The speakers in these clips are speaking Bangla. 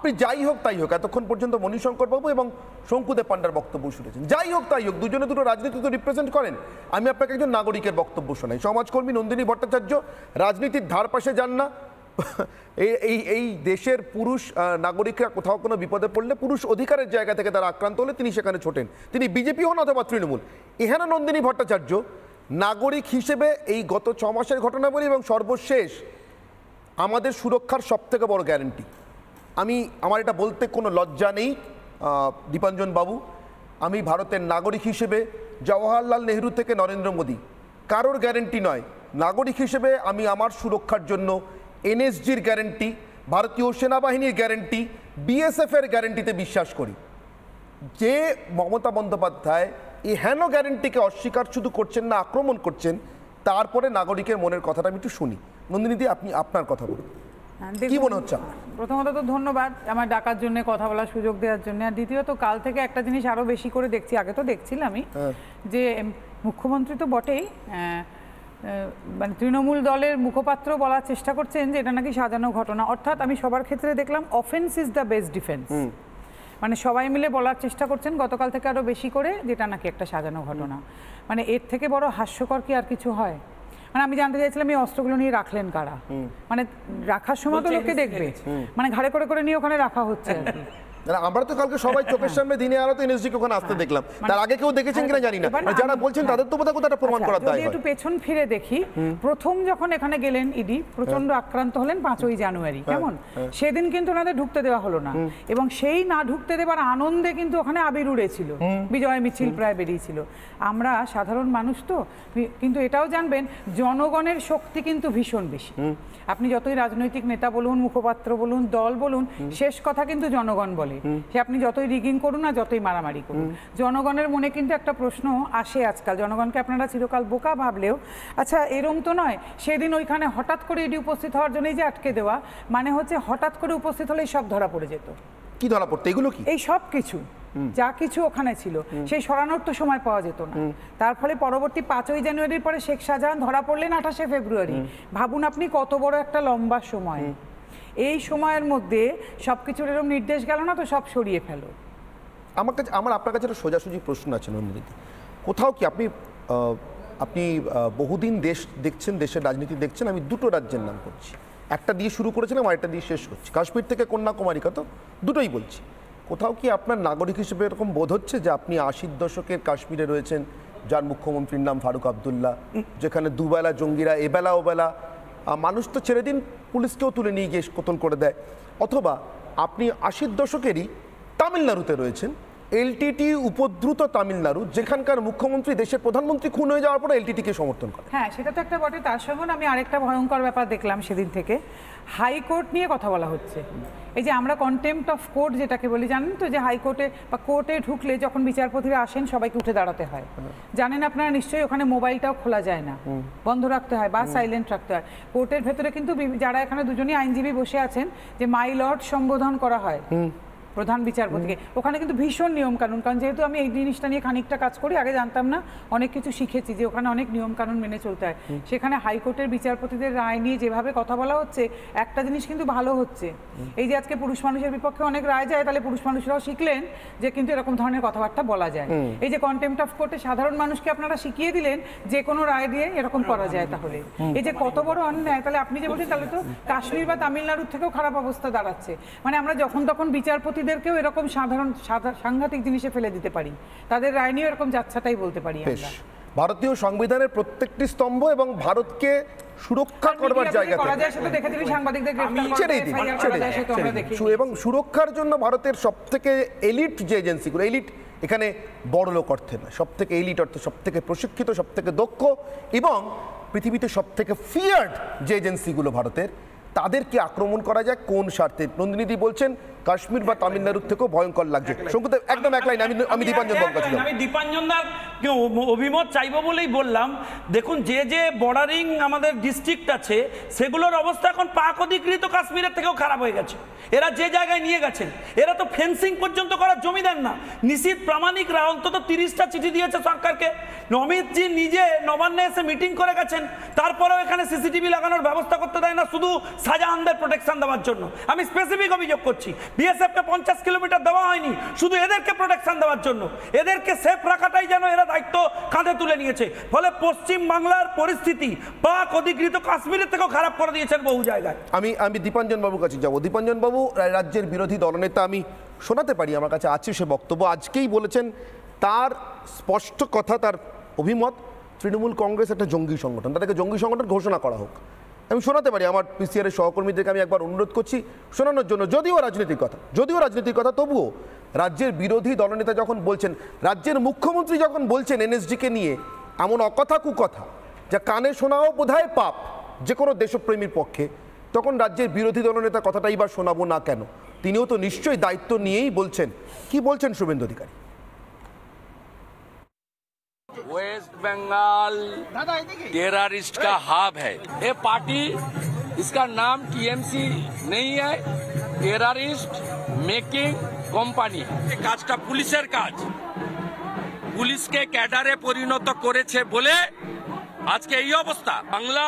আপনি যাই হোক তাই হোক এতক্ষণ পর্যন্ত মণিশঙ্কর বাবু এবং শঙ্কুদে পান্ডার বক্তব্য শুনেছেন যাই হোক তাই হোক দুজনে দুটো রাজনীতি তো রিপ্রেজেন্ট করেন আমি আপনাকে একজন নাগরিকের বক্তব্য শোনাই সমাজকর্মী নন্দিনী ভট্টাচার্য রাজনীতির ধার পাশে যান না এই এই দেশের পুরুষ নাগরিকরা কোথাও কোনো বিপদে পড়লে পুরুষ অধিকারের জায়গা থেকে তারা আক্রান্ত হলে তিনি সেখানে ছোটেন তিনি বিজেপি হন অথবা তৃণমূল এহেন নন্দিনী ভট্টাচার্য নাগরিক হিসেবে এই গত ছ মাসের ঘটনাবলী এবং সর্বশেষ আমাদের সুরক্ষার সবথেকে বড় গ্যারেন্টি আমি আমার এটা বলতে কোনো লজ্জা নেই দীপাঞ্জন বাবু আমি ভারতের নাগরিক হিসেবে জওয়াহরলাল নেহরু থেকে নরেন্দ্র মোদী কারোর গ্যারেন্টি নয় নাগরিক হিসেবে আমি আমার সুরক্ষার জন্য এনএসজির গ্যারেন্টি ভারতীয় সেনাবাহিনীর গ্যারেন্টি বিএসএফের গ্যারেন্টিতে বিশ্বাস করি যে মমতা বন্দ্যোপাধ্যায় এই হেন গ্যারেন্টিকে অস্বীকার শুধু করছেন না আক্রমণ করছেন তারপরে নাগরিকের মনের কথাটা আমি একটু শুনি নন্দিনীদি আপনি আপনার কথা বলুন হ্যাঁ, কি মনে হচ্ছে প্রথমত তো ধন্যবাদ আমার ডাকার জন্য কথা বলার সুযোগ দেওয়ার জন্য আর দ্বিতীয়ত কাল থেকে একটা জিনিস আরও বেশি করে দেখছি আগে তো আমি হ্যাঁ। যে মুখ্যমন্ত্রী তো বটেই মানে তৃণমূল দলের মুখপাত্র বলার চেষ্টা করছেন যে এটা নাকি সাজানো ঘটনা অর্থাৎ আমি সবার ক্ষেত্রে দেখলাম offence is the best defence মানে সবাই মিলে বলার চেষ্টা করছেন গতকাল থেকে আরও বেশি করে যেটা নাকি একটা সাজানো ঘটনা মানে এর থেকে বড় হাস্যকর কি আর কিছু হয় মানে আমি জানতে চাইছিলাম এই অস্ত্রগুলো নিয়ে রাখলেন কারা মানে রাখার সময় তো লোকে দেখবে মানে ঘাড়ে করে করে নিয়ে ওখানে রাখা হচ্ছে মানে আমরা তো কালকে সবাই চোখের সামনে দিনে আলোতে এনএসজি কখন আসতে হ্যাঁ। দেখলাম মানে তার আগে কেউ দেখেছেন মানে কিনা জানি না যারা বলছেন হ্যাঁ। তাদের তো বোধহয় কোথাও প্রমাণ আচ্ছা, করার দায় একটু পেছন ফিরে দেখি প্রথম যখন এখানে গেলেন ইডি হ্যাঁ। প্রচন্ড আক্রান্ত হলেন পাঁচই জানুয়ারি কেমন সেদিন কিন্তু ওনাদের ঢুকতে দেওয়া হলো না এবং সেই না ঢুকতে দেবার আনন্দে কিন্তু ওখানে আবির উড়েছিল বিজয় মিছিল প্রায় বেরিয়েছিল আমরা সাধারণ মানুষ তো কিন্তু এটাও জানবেন জনগণের শক্তি কিন্তু ভীষণ বেশি আপনি যতই রাজনৈতিক নেতা বলুন মুখপাত্র বলুন দল বলুন শেষ কথা কিন্তু জনগণ বলে করে সে আপনি যতই রিগিং করুন আর যতই মারামারি করুন জনগণের মনে কিন্তু একটা প্রশ্ন আসে আজকাল জনগণকে আপনারা চিরকাল বোকা ভাবলেও আচ্ছা এরম তো নয় সেদিন ওইখানে হঠাৎ করে এটি উপস্থিত হওয়ার জন্যই যে আটকে দেওয়া মানে হচ্ছে হঠাৎ করে উপস্থিত হলেই সব ধরা পড়ে যেত কি ধরা পড়তো এগুলো কি এই সব কিছু যা কিছু ওখানে ছিল সেই সরানোর তো সময় পাওয়া যেত না তার ফলে পরবর্তী পাঁচই জানুয়ারির পরে শেখ শাহজাহান ধরা পড়লেন আঠাশে ফেব্রুয়ারি ভাবুন আপনি কত বড় একটা লম্বা সময় এই সময়ের মধ্যে সব কিছুর এরকম নির্দেশ গেল না তো সব সরিয়ে ফেলো আমার কাছে আমার আপনার কাছে একটা সোজাসুজি প্রশ্ন আছে নন্দিনীদি কোথাও কি আপনি আপনি বহুদিন দেশ দেখছেন দেশের রাজনীতি দেখছেন আমি দুটো রাজ্যের নাম করছি একটা দিয়ে শুরু করেছিলাম আরেকটা দিয়ে শেষ করছি কাশ্মীর থেকে কন্যাকুমারিকা তো দুটোই বলছি কোথাও কি আপনার নাগরিক হিসেবে এরকম বোধ হচ্ছে যে আপনি আশির দশকের কাশ্মীরে রয়েছেন যার মুখ্যমন্ত্রীর নাম ফারুক আবদুল্লাহ যেখানে দুবেলা জঙ্গিরা এবেলা ওবেলা মানুষ তো ছেড়ে দিন পুলিশকেও তুলে নিয়ে গিয়ে কোতল করে দেয় অথবা আপনি আশির দশকেরই তামিলনাড়ুতে রয়েছেন এলটিটি উপদ্রুত তামিলনাড়ু যেখানকার মুখ্যমন্ত্রী দেশের প্রধানমন্ত্রী খুন হয়ে যাওয়ার পরে কে সমর্থন করে হ্যাঁ সেটা তো একটা বটে তার সঙ্গে আমি আরেকটা ভয়ঙ্কর ব্যাপার দেখলাম সেদিন থেকে হাইকোর্ট নিয়ে কথা বলা হচ্ছে এই যে আমরা কন্টেম্পট অফ কোর্ট যেটাকে বলি জানেন তো যে হাইকোর্টে বা কোর্টে ঢুকলে যখন বিচারপতিরা আসেন সবাইকে উঠে দাঁড়াতে হয় জানেন আপনারা নিশ্চয়ই ওখানে মোবাইলটাও খোলা যায় না বন্ধ রাখতে হয় বা সাইলেন্ট রাখতে হয় কোর্টের ভেতরে কিন্তু যারা এখানে দুজনই আইনজীবী বসে আছেন যে মাই লর্ড সম্বোধন করা হয় প্রধান বিচারপতিকে ওখানে কিন্তু ভীষণ নিয়ম কানুন কারণ যেহেতু আমি এই জিনিসটা নিয়ে খানিকটা কাজ করি আগে জানতাম না অনেক কিছু শিখেছি যে ওখানে অনেক নিয়ম কানুন মেনে চলতে হয় সেখানে হাইকোর্টের বিচারপতিদের রায় নিয়ে যেভাবে কথা বলা হচ্ছে একটা জিনিস কিন্তু ভালো হচ্ছে এই যে আজকে পুরুষ মানুষের বিপক্ষে অনেক রায় যায় তাহলে পুরুষ মানুষরাও শিখলেন যে কিন্তু এরকম ধরনের কথাবার্তা বলা যায় এই যে কন্টেম্প অফ কোর্টে সাধারণ মানুষকে আপনারা শিখিয়ে দিলেন যে কোনো রায় দিয়ে এরকম করা যায় তাহলে এই যে কত বড় অন্যায় তাহলে আপনি যে বলছেন তাহলে তো কাশ্মীর বা তামিলনাড়ুর থেকেও খারাপ অবস্থা দাঁড়াচ্ছে মানে আমরা যখন তখন বিচারপতি নারীদেরকেও এরকম সাধারণ সাংঘাতিক জিনিসে ফেলে দিতে পারি তাদের আইনিও এরকম যাচ্ছাটাই বলতে পারি ভারতীয় সংবিধানের প্রত্যেকটি স্তম্ভ এবং ভারতকে সুরক্ষা করবার জায়গা এবং সুরক্ষার জন্য ভারতের সব থেকে এলিট যে এজেন্সিগুলো এলিট এখানে বড় লোক অর্থে না সব থেকে এলিট অর্থে সব থেকে প্রশিক্ষিত সব থেকে দক্ষ এবং পৃথিবীতে সব থেকে ফিয়ার্ড যে এজেন্সিগুলো ভারতের তাদেরকে আক্রমণ করা যায় কোন স্বার্থে নন্দিনীদি বলছেন কাশ্মীর বা তামিলনাড়ুর থেকেও ভয়ঙ্কর লাগছে শঙ্কুদেব একদম এক লাইন আমি আমি দীপাঞ্জন বলছিলাম আমি দীপাঞ্জনদার অভিমত চাইবো বলেই বললাম দেখুন যে যে বর্ডারিং আমাদের ডিস্ট্রিক্ট আছে সেগুলোর অবস্থা এখন পাক অধিকৃত কাশ্মীরের থেকেও খারাপ হয়ে গেছে এরা যে জায়গায় নিয়ে গেছেন এরা তো ফেন্সিং পর্যন্ত করার জমিদার না প্রামাণিক প্রামাণিকরা অন্তত তিরিশটা চিঠি দিয়েছে সরকারকে নমিতজি নিজে নবান্নে এসে মিটিং করে গেছেন তারপরেও এখানে সিসিটিভি লাগানোর ব্যবস্থা করতে দেয় না শুধু শাহজাহানদের প্রোটেকশন দেওয়ার জন্য আমি স্পেসিফিক অভিযোগ করছি বিএসএফকে পঞ্চাশ কিলোমিটার দেওয়া হয়নি শুধু এদেরকে প্রোটেকশন দেওয়ার জন্য এদেরকে সেফ রাখাটাই যেন এরা দায়িত্ব কাঁধে তুলে নিয়েছে ফলে পশ্চিম বাংলার পরিস্থিতি পাক অধিকৃত কাশ্মীরের থেকেও খারাপ করে দিয়েছেন বহু জায়গায় আমি আমি দীপাঞ্জন বাবুর কাছে যাবো দীপাঞ্জন বাবু রাজ্যের বিরোধী দলনেতা আমি শোনাতে পারি আমার কাছে আছে সে বক্তব্য আজকেই বলেছেন তার স্পষ্ট কথা তার অভিমত তৃণমূল কংগ্রেস একটা জঙ্গি সংগঠন তাদেরকে জঙ্গি সংগঠন ঘোষণা করা হোক আমি শোনাতে পারি আমার পিসিআর সহকর্মীদেরকে আমি একবার অনুরোধ করছি শোনানোর জন্য যদিও রাজনৈতিক কথা যদিও রাজনৈতিক কথা তবুও রাজ্যের বিরোধী দলনেতা যখন বলছেন রাজ্যের মুখ্যমন্ত্রী যখন বলছেন এনএসডিকে নিয়ে এমন অকথা কুকথা যা কানে শোনাও বোধহয় পাপ যে কোনো দেশপ্রেমীর পক্ষে তখন রাজ্যের বিরোধী দলনেতা কথাটাই বা শোনাবো না কেন তিনিও তো নিশ্চয়ই দায়িত্ব নিয়েই বলছেন কি বলছেন Suvendu Adhikari West Bengal terrorist का हाब है ये पार्टी इसका नाम टीएमसी नहीं है टेररिस्ट মেকিং কোম্পানি কাজটা পুলিশের কাজ পুলিশকে ক্যাডারে পরিণত করেছে বলে আজকে এই অবস্থা বাংলা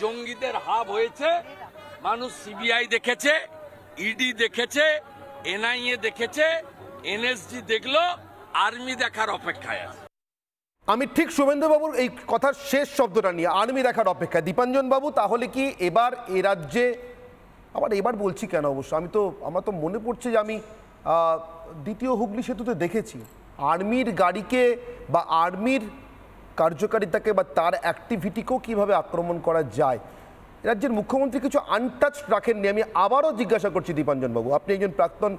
জঙ্গিদের হাব হয়েছে মানুষ সিবিআই দেখেছে ইডি দেখেছে এনআইএ দেখেছে এনএসজি দেখলো আর্মি দেখার অপেক্ষায় আছে আমি ঠিক শুভেন্দুবাবুর এই কথার শেষ শব্দটা নিয়ে আর্মি রাখার অপেক্ষা দীপাঞ্জন বাবু তাহলে কি এবার এ রাজ্যে আবার এবার বলছি কেন অবশ্য আমি তো আমার তো মনে পড়ছে যে আমি দ্বিতীয় হুগলি সেতুতে দেখেছি আর্মির গাড়িকে বা আর্মির কার্যকারিতাকে বা তার অ্যাক্টিভিটিকেও কিভাবে আক্রমণ করা যায় রাজ্যের মুখ্যমন্ত্রী কিছু আনটাচ রাখেননি আমি আবারও জিজ্ঞাসা করছি দীপাঞ্জন বাবু আপনি একজন প্রাক্তন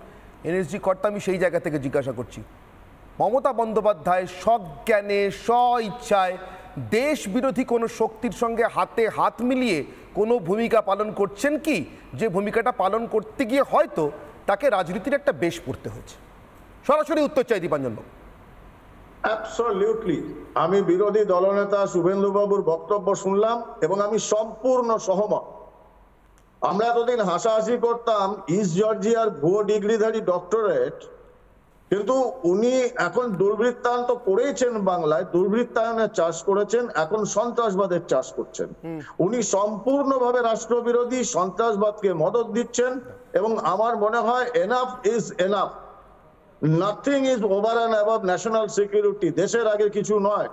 এনএসজি কর্তা আমি সেই জায়গা থেকে জিজ্ঞাসা করছি মমতা বন্দ্যোপাধ্যায় সজ্ঞানে স ইচ্ছায় দেশ বিরোধী কোনো শক্তির সঙ্গে হাতে হাত মিলিয়ে কোনো ভূমিকা পালন করছেন কি যে ভূমিকাটা পালন করতে গিয়ে হয়তো তাকে রাজনীতির একটা বেশ পড়তে হয়েছে সরাসরি উত্তর চাই দীপাঞ্জনবাবু অ্যাবসলিউটলি আমি বিরোধী দলনেতা শুভেন্দুবাবুর বক্তব্য শুনলাম এবং আমি সম্পূর্ণ সহমত আমরা এতদিন হাসাহাসি করতাম ইস্ট জর্জিয়ার ভুয়ো ডিগ্রিধারী ডক্টরেট কিন্তু উনি এখন দুর্বৃত্তায়ন তো বাংলায় দুর্বৃত্তায়নের চাষ করেছেন এখন সন্ত্রাসবাদের চাষ করছেন উনি সম্পূর্ণভাবে রাষ্ট্রবিরোধী সন্ত্রাসবাদকে মদত দিচ্ছেন এবং আমার মনে হয় enough is enough nothing is over and above national security দেশের আগে কিছু নয়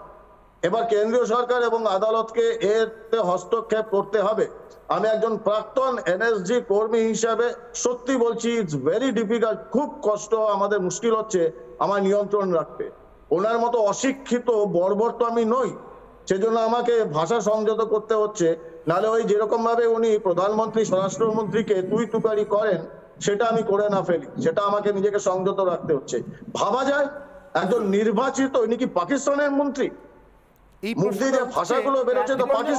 এবার কেন্দ্রীয় সরকার এবং আদালতকে এতে হস্তক্ষেপ করতে হবে আমি একজন প্রাক্তন এনএসজি কর্মী হিসাবে সত্যি বলছি ইটস ভেরি ডিফিকাল্ট খুব কষ্ট আমাদের মুশকিল হচ্ছে আমার নিয়ন্ত্রণ রাখতে ওনার মতো অশিক্ষিত বর্বর তো আমি নই সেজন্য আমাকে ভাষা সংযত করতে হচ্ছে নালে ওই যেরকম ভাবে উনি প্রধানমন্ত্রী স্বরাষ্ট্রমন্ত্রীকে তুই তুকারি করেন সেটা আমি করে না ফেলি সেটা আমাকে নিজেকে সংযত রাখতে হচ্ছে ভাবা যায় একজন নির্বাচিত উনি কি পাকিস্তানের মন্ত্রী দীপাঞ্জন বাবু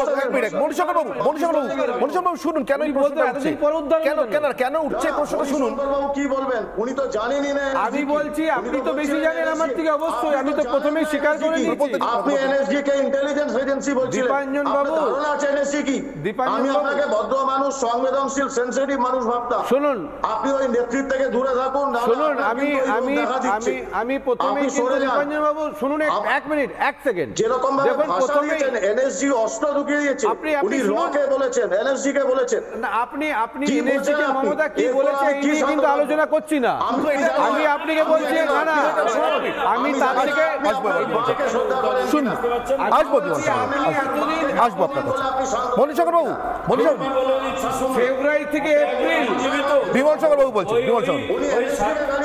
মানুষ সংবেদনশীল সেনসিটিভ মানুষ ভাবতাম শুনুন আপনি ওই নেতৃত্ব থেকে দূরে থাকুন শুনুন আমি আমি আমি প্রথমেই কিন্তু শুনুন এক মিনিট এক সেকেন্ড যেরকম যখন প্রথমেই এনএসজি অস্ত্র ঢুকিয়ে দিয়েছে আপনি উনি লকে বলেছেন এনএসজি কে বলেছেন না আপনি আপনি এনএসজি কে মমতা কি বলেছে এই নিয়ে কিন্তু আলোচনা করছি না আমি আপনাকে বলছি না না আমি তার থেকে শুনুন আসবো আসবো আপনার কাছে মনীষকর বাবু মনীষকর ফেব্রুয়ারি থেকে এপ্রিল বিমল শঙ্কর বাবু বলছেন বিমল শঙ্কর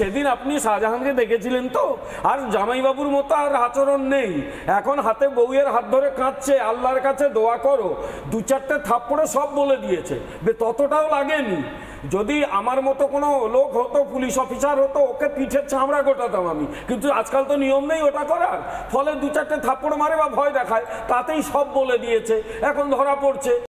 সেদিন আপনি শাহজাহানকে দেখেছিলেন তো আর জামাইবাবুর মতো আর আচরণ নেই এখন হাতে বউয়ের হাত ধরে কাঁদছে আল্লাহর কাছে দোয়া করো দু চারটে থাপ্পড়ে সব বলে দিয়েছে বে ততটাও লাগেনি যদি আমার মতো কোনো লোক হতো পুলিশ অফিসার হতো ওকে পিঠের চামড়া গোটাতাম আমি কিন্তু আজকাল তো নিয়ম নেই ওটা করার ফলে দু চারটে থাপ্পড় মারে বা ভয় দেখায় তাতেই সব বলে দিয়েছে এখন ধরা পড়ছে